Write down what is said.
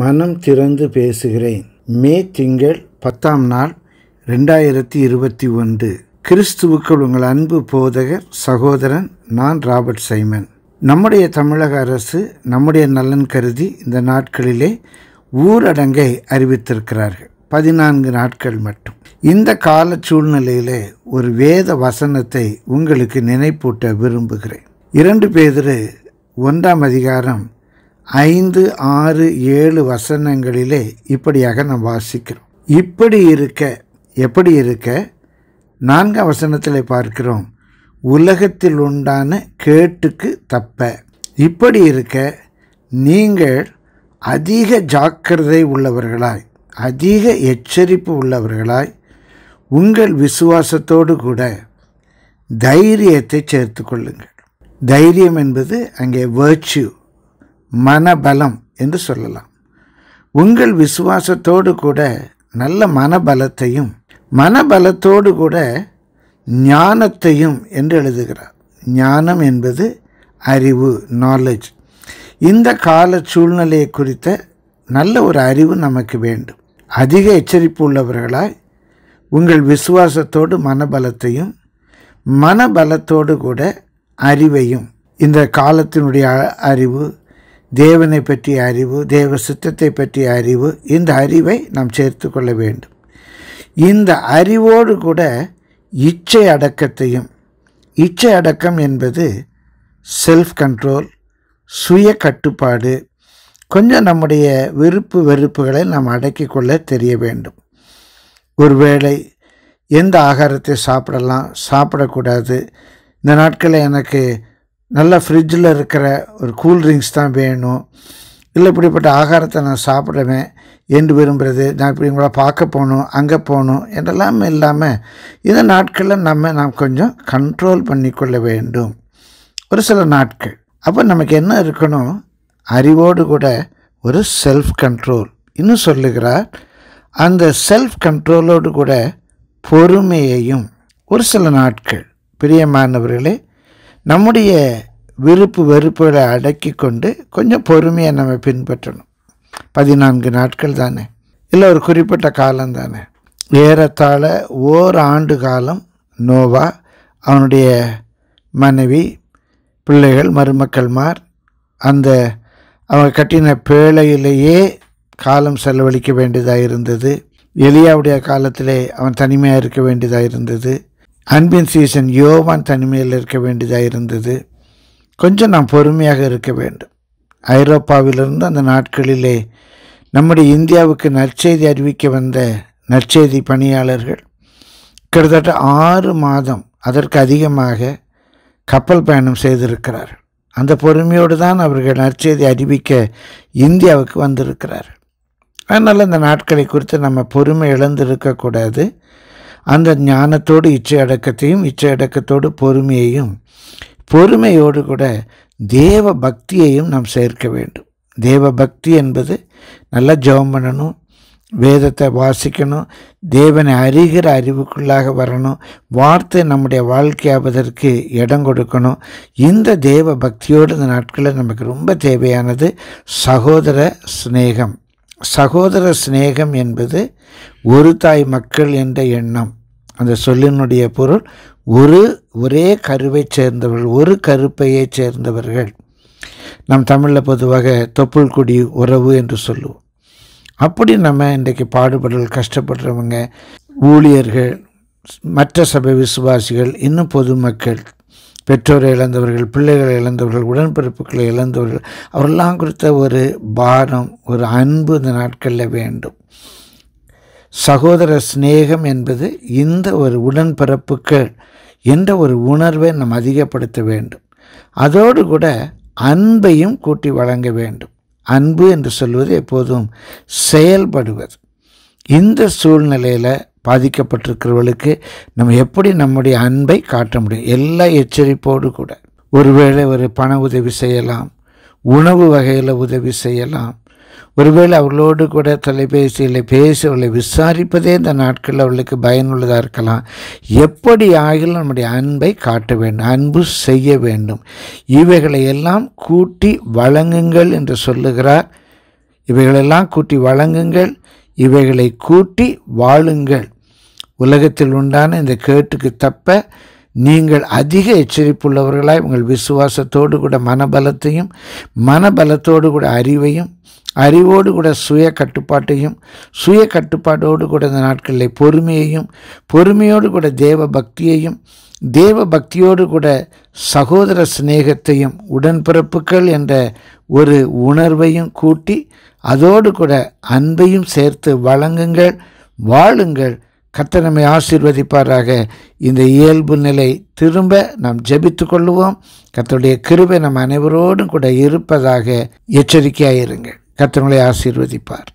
மனம் திறந்து பேசுகிறேன் மே திங்கள் பத்தாம் நாள் ரெண்டாயிரத்தி இருபத்தி ஒன்று கிறிஸ்துவுக்குள் உங்கள் அன்பு போதகர் சகோதரன் நான் ராபர்ட் சைமன் நம்முடைய தமிழக அரசு நம்முடைய நலன் கருதி இந்த நாட்களிலே ஊரடங்கை அறிவித்திருக்கிறார்கள் பதினான்கு நாட்கள் மட்டும் இந்த கால சூழ்நிலையிலே ஒரு வேத வசனத்தை உங்களுக்கு நினைப்பூட்ட விரும்புகிறேன் இரண்டு பேர் ஒன்றாம் அதிகாரம் ஐந்து ஆறு ஏழு வசனங்களிலே இப்படியாக நாம் வாசிக்கிறோம் இப்படி இருக்க எப்படி இருக்க நான்காம் வசனத்தில் பார்க்கிறோம் உலகத்தில் உண்டான கேட்டுக்கு தப்ப இப்படி இருக்க நீங்கள் அதிக ஜாக்கிரதை உள்ளவர்களாய் அதிக எச்சரிப்பு உள்ளவர்களாய் உங்கள் விசுவாசத்தோடு கூட தைரியத்தை சேர்த்து கொள்ளுங்கள் தைரியம் என்பது அங்கே வேர்ச்சியூ மனபலம் என்று சொல்லலாம் உங்கள் விசுவாசத்தோடு கூட நல்ல மனபலத்தையும் மனபலத்தோடு கூட ஞானத்தையும் என்று எழுதுகிறார் ஞானம் என்பது அறிவு நாலேஜ் இந்த கால சூழ்நிலையை குறித்த நல்ல ஒரு அறிவு நமக்கு வேண்டும் அதிக எச்சரிப்பு உள்ளவர்களாய் உங்கள் விசுவாசத்தோடு மனபலத்தையும் மனபலத்தோடு கூட அறிவையும் இந்த காலத்தினுடைய அறிவு தேவனை பற்றிய அறிவு தேவ சித்தத்தை பற்றிய அறிவு இந்த அறிவை நாம் சேர்த்து கொள்ள வேண்டும் இந்த அறிவோடு கூட இச்சை அடக்கத்தையும் இச்சை அடக்கம் என்பது செல்ஃப் கண்ட்ரோல் சுய கட்டுப்பாடு கொஞ்சம் நம்முடைய விருப்பு வெறுப்புகளை நாம் அடக்கி கொள்ள தெரிய வேண்டும் ஒருவேளை எந்த ஆகாரத்தை சாப்பிடலாம் சாப்பிடக்கூடாது இந்த நாட்களில் எனக்கு நல்லா ஃப்ரிட்ஜில் இருக்கிற ஒரு கூல் ட்ரிங்க்ஸ் தான் வேணும் இல்லை இப்படிப்பட்ட ஆகாரத்தை நான் சாப்பிடுவேன் என்று விரும்புகிறது நான் இப்படி உங்களை பார்க்க போகணும் அங்கே போகணும் என்றெல்லாம் இல்லாமல் இந்த நாட்களில் நம்ம நாம் கொஞ்சம் கண்ட்ரோல் பண்ணிக்கொள்ள வேண்டும் ஒரு சில நாட்கள் அப்போ நமக்கு என்ன இருக்கணும் அறிவோடு கூட ஒரு செல்ஃப் கண்ட்ரோல் இன்னும் சொல்லுகிறார் அந்த செல்ஃப் கண்ட்ரோலோடு கூட பொறுமையையும் ஒரு சில நாட்கள் பிரியமானவர்களே நம்முடைய விருப்பு வெறுப்புகளை அடக்கி கொண்டு கொஞ்சம் பொறுமையை நம்ம பின்பற்றணும் பதினான்கு நாட்கள் தானே இல்லை ஒரு குறிப்பிட்ட காலம் தானே ஏறத்தாழ ஓர் ஆண்டு காலம் நோவா அவனுடைய மனைவி பிள்ளைகள் மருமக்கள்மார் அந்த அவங்க கட்டின பேழையிலேயே காலம் செலவழிக்க வேண்டியதாக இருந்தது எளியாவுடைய காலத்திலே அவன் தனிமையாக இருக்க வேண்டியதாக இருந்தது அன்பின் சீசன் யோவான் தனிமையில் இருக்க வேண்டியதாக இருந்தது கொஞ்சம் நாம் பொறுமையாக இருக்க வேண்டும் ஐரோப்பாவிலிருந்து அந்த நாட்களிலே நம்முடைய இந்தியாவுக்கு நற்செய்தி அறிவிக்க வந்த நற்செய்தி பணியாளர்கள் கிட்டத்தட்ட ஆறு மாதம் அதற்கு அதிகமாக கப்பல் பயணம் செய்திருக்கிறார் அந்த பொறுமையோடு தான் அவர்கள் நற்செய்தி அறிவிக்க இந்தியாவுக்கு வந்திருக்கிறார் அதனால் இந்த நாட்களை குறித்து நம்ம பொறுமை இழந்திருக்கக்கூடாது அந்த ஞானத்தோடு இச்சை அடக்கத்தையும் இச்சை அடக்கத்தோடு பொறுமையையும் பொறுமையோடு கூட தேவ பக்தியையும் நாம் சேர்க்க வேண்டும் தேவ பக்தி என்பது நல்லா ஜபம் பண்ணணும் வேதத்தை வாசிக்கணும் தேவனை அறிகிற அறிவுக்குள்ளாக வரணும் வார்த்தை நம்முடைய வாழ்க்கையாவதற்கு இடம் கொடுக்கணும் இந்த தேவ பக்தியோடு இந்த நாட்களில் நமக்கு ரொம்ப தேவையானது சகோதர ஸ்நேகம் சகோதர சிநேகம் என்பது ஒரு தாய் மக்கள் என்ற எண்ணம் அந்த சொல்லினுடைய பொருள் ஒரு ஒரே கருவை சேர்ந்தவர்கள் ஒரு கருப்பையைச் சேர்ந்தவர்கள் நம் தமிழில் பொதுவாக தொப்புள் குடி உறவு என்று சொல்லுவோம் அப்படி நம்ம இன்றைக்கு பாடுபடல் கஷ்டப்படுறவங்க ஊழியர்கள் மற்ற சபை விசுவாசிகள் இன்னும் பொதுமக்கள் பெற்றோரை இழந்தவர்கள் பிள்ளைகளை இழந்தவர்கள் உடன்பிறப்புகளை இழந்தவர்கள் அவரெல்லாம் குறித்த ஒரு பாரம் ஒரு அன்பு இந்த நாட்களில் வேண்டும் சகோதர சிநேகம் என்பது இந்த ஒரு உடன்பிறப்புகள் என்ற ஒரு உணர்வை நாம் அதிகப்படுத்த வேண்டும் அதோடு கூட அன்பையும் கூட்டி வழங்க வேண்டும் அன்பு என்று சொல்வது எப்போதும் செயல்படுவது இந்த சூழ்நிலையில் பாதிக்கப்பட்டிருக்கிறவர்களுக்கு நம்ம எப்படி நம்முடைய அன்பை காட்ட முடியும் எல்லா எச்சரிப்போடு கூட ஒருவேளை ஒரு பண உதவி செய்யலாம் உணவு வகையில் உதவி செய்யலாம் ஒருவேளை அவர்களோடு கூட தொலைபேசியில் பேசி அவளை விசாரிப்பதே இந்த நாட்களில் அவளுக்கு பயனுள்ளதாக இருக்கலாம் எப்படி ஆகிலும் நம்முடைய அன்பை காட்ட வேண்டும் அன்பு செய்ய வேண்டும் இவைகளை எல்லாம் கூட்டி வழங்குங்கள் என்று சொல்லுகிறார் இவைகளெல்லாம் கூட்டி வழங்குங்கள் இவைகளை கூட்டி வாழுங்கள் உலகத்தில் உண்டான இந்த கேட்டுக்கு தப்ப நீங்கள் அதிக எச்சரிப்புள்ளவர்களாய் உங்கள் விசுவாசத்தோடு கூட மனபலத்தையும் மனபலத்தோடு கூட அறிவையும் அறிவோடு கூட சுய கட்டுப்பாட்டையும் சுய கட்டுப்பாட்டோடு கூட இந்த நாட்களில் பொறுமையையும் பொறுமையோடு கூட தேவ பக்தியையும் தேவ பக்தியோடு கூட சகோதர சிநேகத்தையும் உடன்பிறப்புகள் என்ற ஒரு உணர்வையும் கூட்டி அதோடு கூட அன்பையும் சேர்த்து வழங்குங்கள் வாழுங்கள் கத்த நம்மை ஆசீர்வதிப்பாராக இந்த இயல்பு நிலை திரும்ப நாம் ஜபித்து கொள்ளுவோம் கத்தனுடைய கிருபை நம் அனைவரோடும் கூட இருப்பதாக எச்சரிக்கையாயிருங்கள் கத்தனுடைய ஆசீர்வதிப்பார்